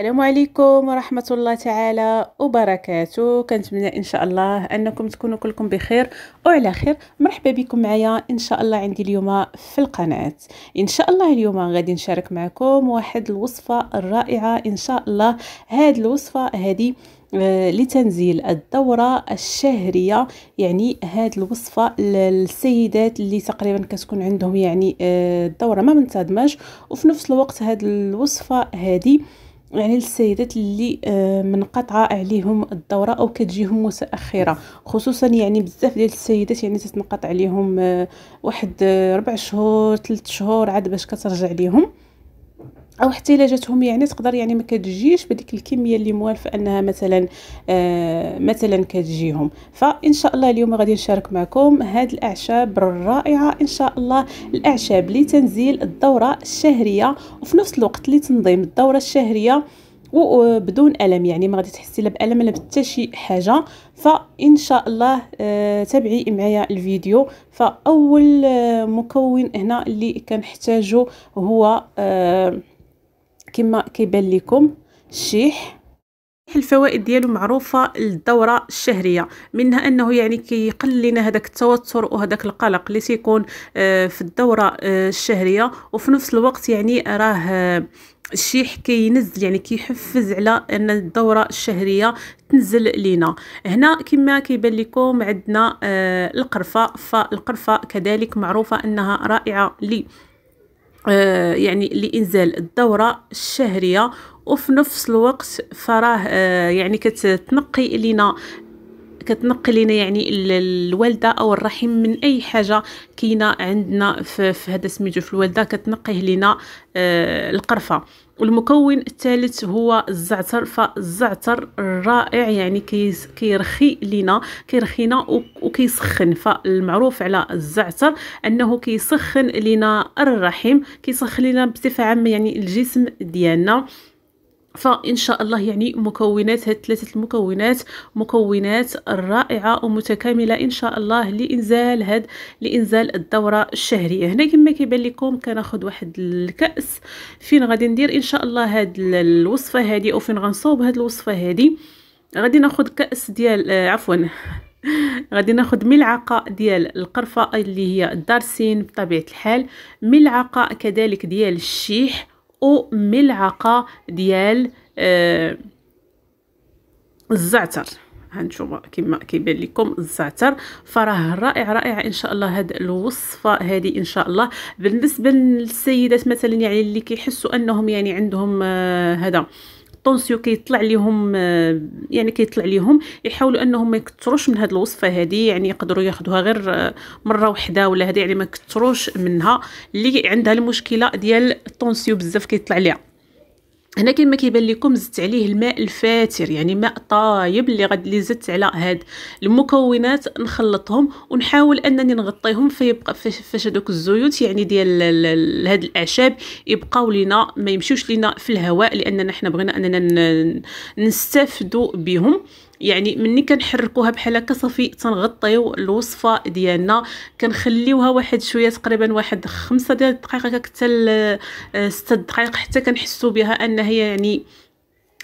السلام عليكم ورحمة الله تعالى وبركاته كنتمنى إن شاء الله أنكم تكونوا كلكم بخير وعلى خير مرحبا بكم معايا إن شاء الله عندي اليوم في القناة إن شاء الله اليوم غادي نشارك معكم واحد الوصفة الرائعة إن شاء الله هاد الوصفة هذه آه، لتنزيل الدورة الشهرية يعني هاد الوصفة للسيدات اللي تقريبا كتكون عندهم يعني الدورة آه، ما منتدمج وفي نفس الوقت هاد الوصفة هذه يعني السيدات اللي آه، منقطعه عليهم الدوره او كتجيهم متاخره خصوصا يعني بزاف ديال السيدات يعني تتنقطع عليهم آه، واحد آه، ربع شهور ثلاث شهور عاد باش كترجع ليهم او جاتهم يعني تقدر يعني ما كتجيش بديك الكميه اللي موالفه انها مثلا آه مثلا كتجيهم فان شاء الله اليوم غادي نشارك معكم هاد الاعشاب الرائعه ان شاء الله الاعشاب لتنزيل الدوره الشهريه وفي نفس الوقت لتنظيم الدوره الشهريه وبدون الم يعني ما غادي تحسي لا بالم لا حتى شي حاجه فان شاء الله آه، تابعي معايا الفيديو فاول آه، مكون هنا اللي كنحتاجه هو آه، كما كيبان لكم الشيح الفوائد ديالو معروفه للدوره الشهريه منها انه يعني كيقلل لنا هذاك التوتر وهذاك القلق اللي تيكون آه، في الدوره آه، الشهريه وفي نفس الوقت يعني راه آه، الشيح كينزل يعني كيحفز على ان الدوره الشهريه تنزل لينا هنا كما كيبان لكم عندنا القرفه فالقرفه كذلك معروفه انها رائعه لي آه، يعني لانزال الدوره الشهريه وفي نفس الوقت فراه آه، يعني كتنقي لنا كتنقي لينا يعني الوالده او الرحم من اي حاجه كاينه عندنا في, هذا سميتو في الوالده كتنقيه لينا آه، القرفه والمكون الثالث هو الزعتر فالزعتر رائع يعني كيرخي لينا كيرخينا وكيسخن فالمعروف على الزعتر انه كيسخن لينا الرحم كيسخن لينا بصفه عامه يعني الجسم ديالنا فان شاء الله يعني مكونات هاد ثلاثه المكونات مكونات رائعه ومتكامله ان شاء الله لانزال هاد لانزال الدوره الشهريه هنا كما كيبان لكم كناخذ واحد الكاس فين غادي ندير ان شاء الله هاد الوصفه هادي او فين غنصوب هاد الوصفه هادي غادي ناخذ كاس ديال آه عفوا غادي ناخذ ملعقه ديال القرفه اللي هي الدارسين بطبيعه الحال ملعقه كذلك ديال الشيح او ملعقه ديال آه الزعتر هانتوما كما كيبان لكم الزعتر فراه رائع رائع ان شاء الله هاد الوصفه هذه ان شاء الله بالنسبه للسيدات مثلا يعني اللي كيحسوا انهم يعني عندهم آه الطونسيو كيطلع ليهم آه، يعني كيطلع ليهم يحاولوا انهم ما يكثروش من هذه الوصفه هذه يعني يقدروا ياخذوها غير آه، مره واحده ولا هذه يعني ما يكثروش منها اللي عندها المشكله ديال الطونسيو بزاف كيطلع ليها هنا كما كيبان لكم زدت عليه الماء الفاتر يعني ماء طايب اللي غد اللي زدت على هاد المكونات نخلطهم ونحاول انني نغطيهم فيبقى فاش هذوك الزيوت يعني ديال هاد الاعشاب يبقاو لينا ما يمشوش لينا في الهواء لاننا حنا بغينا اننا نستافدوا بهم يعني مني كنحركوها بحال هكا صافي تنغطيو الوصفه ديالنا كنخليوها واحد شويه تقريبا واحد خمسة ديال الدقائق حتى 6 دقائق حتى آه، كنحسوا بها ان هي يعني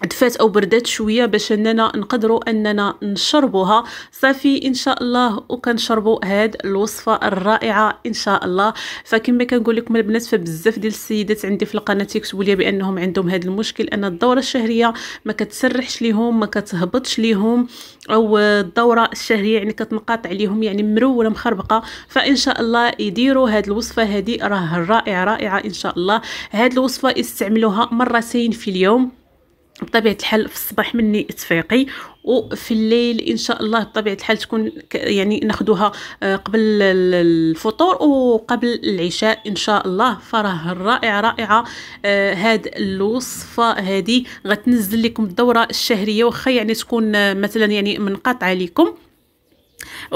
دفات او بردات شويه باش اننا نقدروا اننا نشربوها صافي ان شاء الله وكنشربوا هاد الوصفه الرائعه ان شاء الله فكما كنقول لكم البنات فبزاف ديال السيدات عندي في القناه يكتبوا لي بانهم عندهم هاد المشكل ان الدوره الشهريه ما كتسرحش ليهم ما كتهبطش ليهم او الدوره الشهريه يعني كتنقطع عليهم يعني مروله مخربقه فان شاء الله يديروا هاد الوصفه هذه راه رائعه رائعه ان شاء الله هاد الوصفه استعملوها مرتين في اليوم بطبيعه الحال في الصباح مني تفيقي وفي الليل ان شاء الله بطبيعه الحال تكون يعني ناخدوها آه، قبل الفطور وقبل العشاء ان شاء الله فراه رائعه رائعه آه، هاد الوصفه هادي غتنزل لكم الدوره الشهريه وخا يعني تكون آه، مثلا يعني منقطعه لكم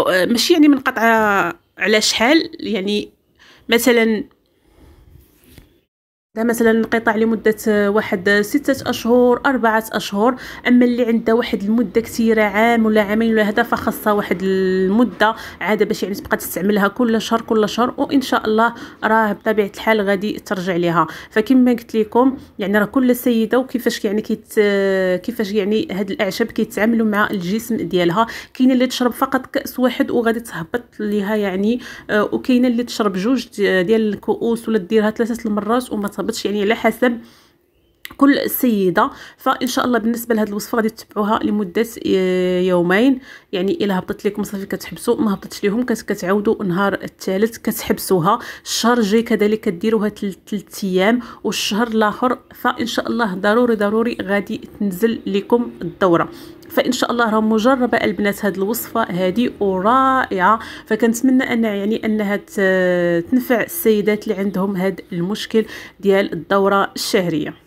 ماشي يعني منقطعه على شحال يعني مثلا ده مثلا القطع لمدة واحد ستة أشهر أربعة أشهر أما اللي عنده واحد المدة كثيرة عام ولا عامين ولا هذا فخاصة واحد المدة عادة باش يعني تبقى تستعملها كل شهر كل شهر وإن شاء الله راه بطبيعة الحال غادي ترجع ليها فكما قلت لكم يعني راه كل سيدة وكيفاش يعني كيت كيفاش يعني هاد الأعشاب كيتعاملوا مع الجسم ديالها كاينة اللي تشرب فقط كأس واحد وغادي تهبط ليها يعني آه، وكاينة اللي تشرب جوج ديال الكؤوس ولا ديرها ثلاثة المرات وما مرتبطش يعني على حسب كل سيده فان شاء الله بالنسبه لهذه الوصفه غادي تتبعوها لمده آه، يومين يعني الا هبطت لكم صافي كتحبسوا ما هبطتش ليهم كتعاودوا نهار الثالث كتحبسوها الشهر الجاي كذلك كديروها 3 ايام والشهر الاخر فان شاء الله ضروري ضروري غادي تنزل لكم الدوره فان شاء الله راه مجربه البنات هذه الوصفه هذه ورائعه فكنتمنى ان يعني انها آه، تنفع السيدات اللي عندهم هذا المشكل ديال الدوره الشهريه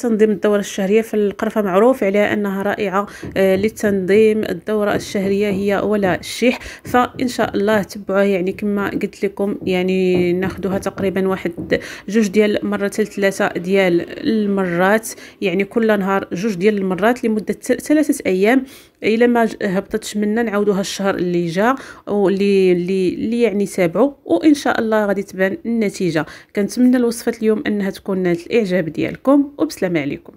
تنظيم الدورة الشهرية في القرفة معروف عليها أنها رائعة آه، لتنظيم الدورة الشهرية هي ولا الشيح فإن شاء الله تبعوها يعني كما قلت لكم يعني ناخدوها تقريبا واحد جوج ديال مرة ثلاثة ديال المرات يعني كل نهار جوج ديال المرات لمدة ثلاثة أيام الا ما هبطتش منا نعاودوها الشهر اللي جا واللي اللي, اللي يعني تابعوا وان شاء الله غادي تبان النتيجه كنتمنى الوصفه اليوم انها تكون نالت الاعجاب ديالكم وبسلامه famélico.